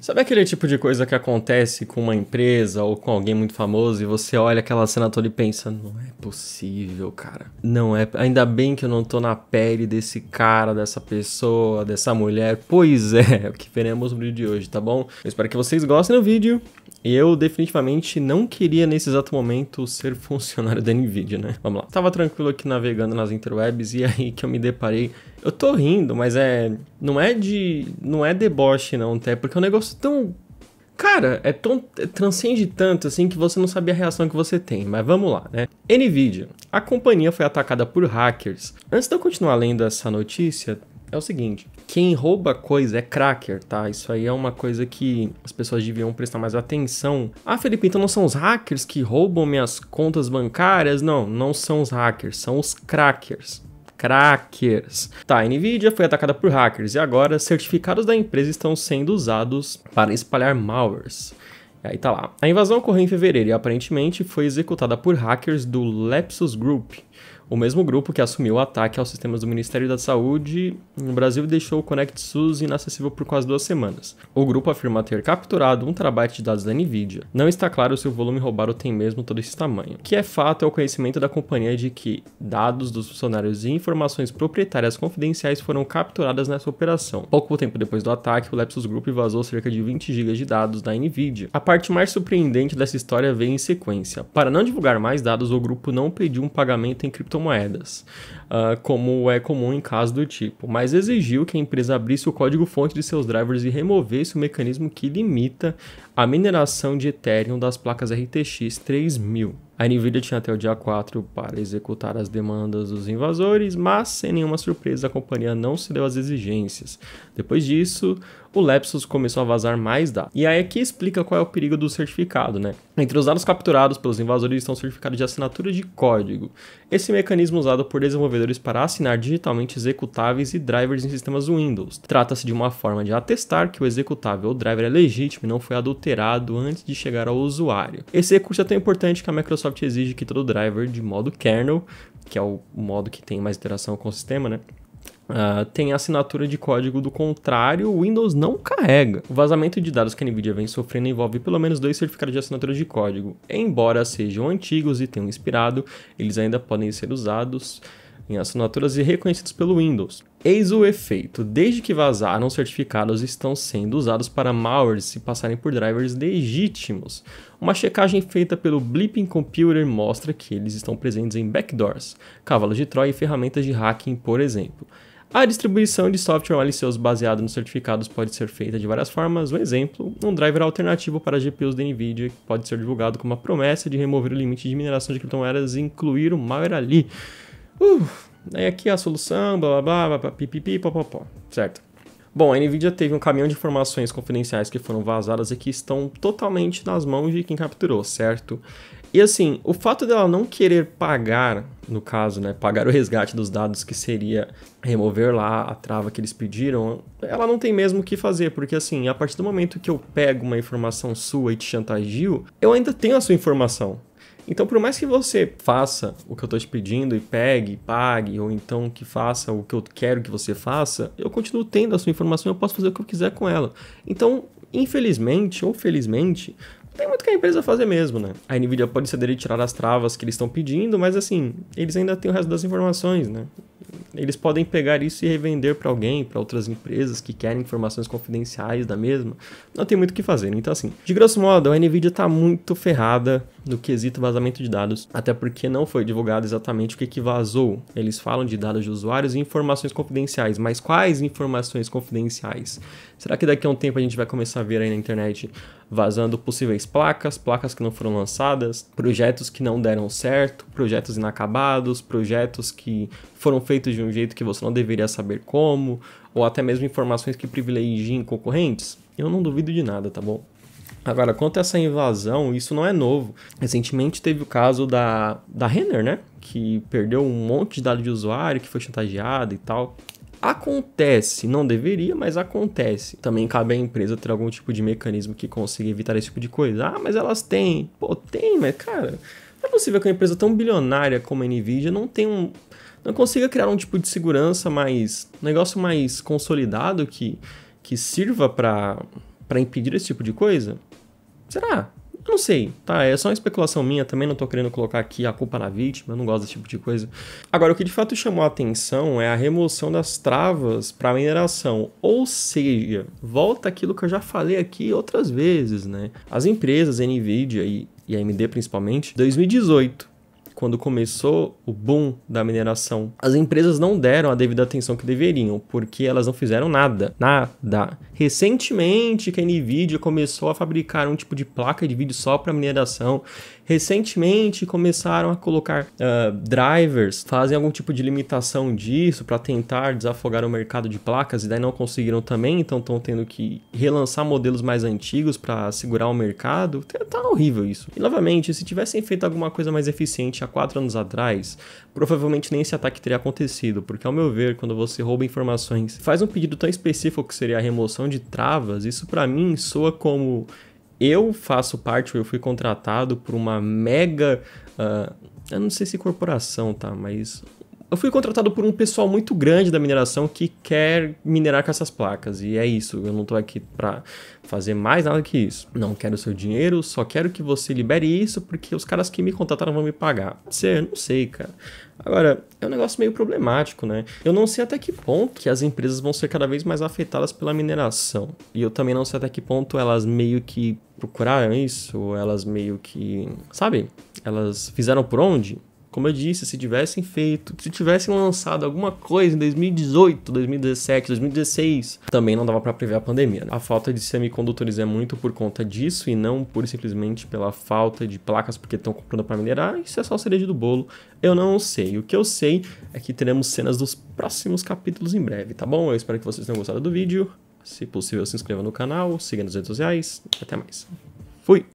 Sabe aquele tipo de coisa que acontece com uma empresa ou com alguém muito famoso e você olha aquela cena toda e pensa, não é possível, cara. Não é, ainda bem que eu não tô na pele desse cara, dessa pessoa, dessa mulher. Pois é, é o que veremos no vídeo de hoje, tá bom? Eu espero que vocês gostem do vídeo eu definitivamente não queria nesse exato momento ser funcionário da Nvidia, né? Vamos lá. Tava tranquilo aqui navegando nas interwebs e aí que eu me deparei. Eu tô rindo, mas é não é de não é deboche não, até porque é um negócio tão Cara, é tão é, transcende tanto assim que você não sabe a reação que você tem, mas vamos lá, né? Nvidia, a companhia foi atacada por hackers. Antes de eu continuar lendo essa notícia, é o seguinte: quem rouba coisa é cracker, tá? Isso aí é uma coisa que as pessoas deviam prestar mais atenção. Ah, Felipe, então não são os hackers que roubam minhas contas bancárias? Não, não são os hackers, são os crackers crackers. Tá, a Nvidia foi atacada por hackers e agora certificados da empresa estão sendo usados para espalhar malwares. E aí tá lá. A invasão ocorreu em fevereiro e aparentemente foi executada por hackers do Lapsus Group, o mesmo grupo que assumiu o ataque aos sistemas do Ministério da Saúde no Brasil deixou o Connect SUS inacessível por quase duas semanas. O grupo afirma ter capturado um terabyte de dados da NVIDIA. Não está claro se o volume roubado tem mesmo todo esse tamanho. O que é fato é o conhecimento da companhia de que dados dos funcionários e informações proprietárias confidenciais foram capturadas nessa operação. Pouco tempo depois do ataque, o Lapsus Group vazou cerca de 20 GB de dados da NVIDIA. A parte mais surpreendente dessa história vem em sequência. Para não divulgar mais dados, o grupo não pediu um pagamento em criptomoedas criptomoedas, uh, como é comum em casos do tipo, mas exigiu que a empresa abrisse o código-fonte de seus drivers e removesse o mecanismo que limita a mineração de Ethereum das placas RTX 3000. A Nvidia tinha até o dia 4 para executar as demandas dos invasores, mas sem nenhuma surpresa a companhia não se deu às exigências. Depois disso, o Lapsus começou a vazar mais dados. E aí aqui explica qual é o perigo do certificado, né? Entre os dados capturados pelos invasores estão certificados de assinatura de código. Esse mecanismo é usado por desenvolvedores para assinar digitalmente executáveis e drivers em sistemas Windows. Trata-se de uma forma de atestar que o executável ou driver é legítimo e não foi adulterado antes de chegar ao usuário. Esse recurso é tão importante que a Microsoft Microsoft exige que todo driver de modo kernel, que é o modo que tem mais interação com o sistema, né? Uh, ah, tem assinatura de código do contrário, o Windows não carrega. O vazamento de dados que a NVIDIA vem sofrendo envolve pelo menos dois certificados de assinatura de código. Embora sejam antigos e tenham expirado, eles ainda podem ser usados em assinaturas e reconhecidos pelo Windows. Eis o efeito: desde que vazaram, certificados estão sendo usados para malwares se passarem por drivers legítimos. Uma checagem feita pelo Blipping Computer mostra que eles estão presentes em backdoors, cavalos de Troia e ferramentas de hacking, por exemplo. A distribuição de software malicioso baseado nos certificados pode ser feita de várias formas. Um exemplo, um driver alternativo para GPUs da NVIDIA pode ser divulgado com uma promessa de remover o limite de mineração de criptomoedas e incluir o malware ali. Uh, aí aqui a solução, blá blá blá, blá pipipi, pó. certo? Bom, a NVIDIA teve um caminhão de informações confidenciais que foram vazadas e que estão totalmente nas mãos de quem capturou, certo? E assim, o fato dela não querer pagar, no caso, né, pagar o resgate dos dados que seria remover lá a trava que eles pediram, ela não tem mesmo o que fazer, porque assim, a partir do momento que eu pego uma informação sua e te chantageio, eu ainda tenho a sua informação. Então, por mais que você faça o que eu estou te pedindo e pegue, pague, ou então que faça o que eu quero que você faça, eu continuo tendo a sua informação, eu posso fazer o que eu quiser com ela. Então, infelizmente ou felizmente, tem muito que a empresa fazer mesmo, né? A Nvidia pode ceder e tirar as travas que eles estão pedindo, mas assim, eles ainda têm o resto das informações, né? Eles podem pegar isso e revender para alguém, para outras empresas que querem informações confidenciais da mesma. Não tem muito o que fazer. Então, assim, de grosso modo, a Nvidia está muito ferrada no quesito vazamento de dados, até porque não foi divulgado exatamente o que, que vazou. Eles falam de dados de usuários e informações confidenciais, mas quais informações confidenciais? Será que daqui a um tempo a gente vai começar a ver aí na internet vazando possíveis placas, placas que não foram lançadas, projetos que não deram certo, projetos inacabados, projetos que foram feitos de um jeito que você não deveria saber como, ou até mesmo informações que privilegiem concorrentes? Eu não duvido de nada, tá bom? Agora, quanto a essa invasão, isso não é novo. Recentemente teve o caso da, da Renner, né? Que perdeu um monte de dados de usuário, que foi chantageada e tal. Acontece, não deveria, mas acontece. Também cabe à empresa ter algum tipo de mecanismo que consiga evitar esse tipo de coisa. Ah, mas elas têm. Pô, tem, mas cara, não é possível que uma empresa tão bilionária como a Nvidia não tenha um. não consiga criar um tipo de segurança mais. um negócio mais consolidado que, que sirva para para impedir esse tipo de coisa? Será? Eu não sei, tá? É só uma especulação minha, também não tô querendo colocar aqui a culpa na vítima, eu não gosto desse tipo de coisa. Agora, o que de fato chamou a atenção é a remoção das travas para mineração, ou seja, volta aquilo que eu já falei aqui outras vezes, né? As empresas, Nvidia e, e AMD principalmente, 2018 quando começou o boom da mineração, as empresas não deram a devida atenção que deveriam, porque elas não fizeram nada, nada. Recentemente que a Nvidia começou a fabricar um tipo de placa de vídeo só para mineração, recentemente começaram a colocar uh, drivers, fazem algum tipo de limitação disso para tentar desafogar o mercado de placas e daí não conseguiram também, então estão tendo que relançar modelos mais antigos para segurar o mercado. Tá horrível isso. E novamente, se tivessem feito alguma coisa mais eficiente, quatro anos atrás, provavelmente nem esse ataque teria acontecido, porque ao meu ver, quando você rouba informações, faz um pedido tão específico que seria a remoção de travas, isso para mim soa como eu faço parte, eu fui contratado por uma mega, uh, eu não sei se corporação, tá, mas eu fui contratado por um pessoal muito grande da mineração que quer minerar com essas placas. E é isso, eu não tô aqui pra fazer mais nada que isso. Não quero seu dinheiro, só quero que você libere isso porque os caras que me contrataram vão me pagar. Você, não sei, cara. Agora, é um negócio meio problemático, né? Eu não sei até que ponto que as empresas vão ser cada vez mais afetadas pela mineração. E eu também não sei até que ponto elas meio que procuraram isso, elas meio que. Sabe? Elas fizeram por onde? Como eu disse, se tivessem feito, se tivessem lançado alguma coisa em 2018, 2017, 2016, também não dava para prever a pandemia. Né? A falta de semicondutores é muito por conta disso e não por simplesmente pela falta de placas porque estão comprando para minerar. Isso é só cereja do bolo. Eu não sei. O que eu sei é que teremos cenas dos próximos capítulos em breve, tá bom? Eu espero que vocês tenham gostado do vídeo. Se possível, se inscreva no canal, siga nas redes sociais. Até mais. Fui!